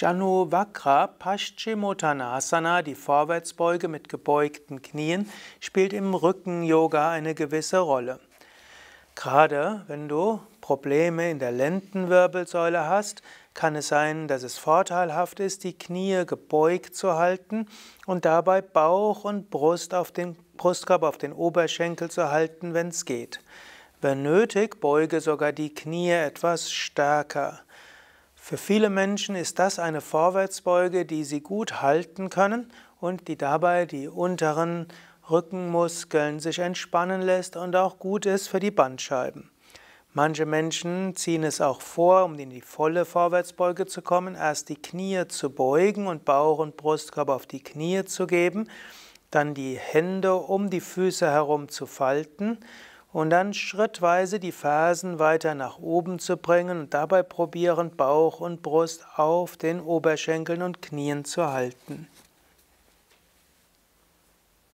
Janu Vakra Paschimottanasana, die Vorwärtsbeuge mit gebeugten Knien, spielt im Rücken-Yoga eine gewisse Rolle. Gerade wenn du Probleme in der Lendenwirbelsäule hast, kann es sein, dass es vorteilhaft ist, die Knie gebeugt zu halten und dabei Bauch und Brust auf den Brustkorb auf den Oberschenkel zu halten, wenn es geht. Wenn nötig, beuge sogar die Knie etwas stärker. Für viele Menschen ist das eine Vorwärtsbeuge, die sie gut halten können und die dabei die unteren Rückenmuskeln sich entspannen lässt und auch gut ist für die Bandscheiben. Manche Menschen ziehen es auch vor, um in die volle Vorwärtsbeuge zu kommen, erst die Knie zu beugen und Bauch und Brustkörper auf die Knie zu geben, dann die Hände um die Füße herum zu falten und dann schrittweise die Fersen weiter nach oben zu bringen und dabei probieren, Bauch und Brust auf den Oberschenkeln und Knien zu halten.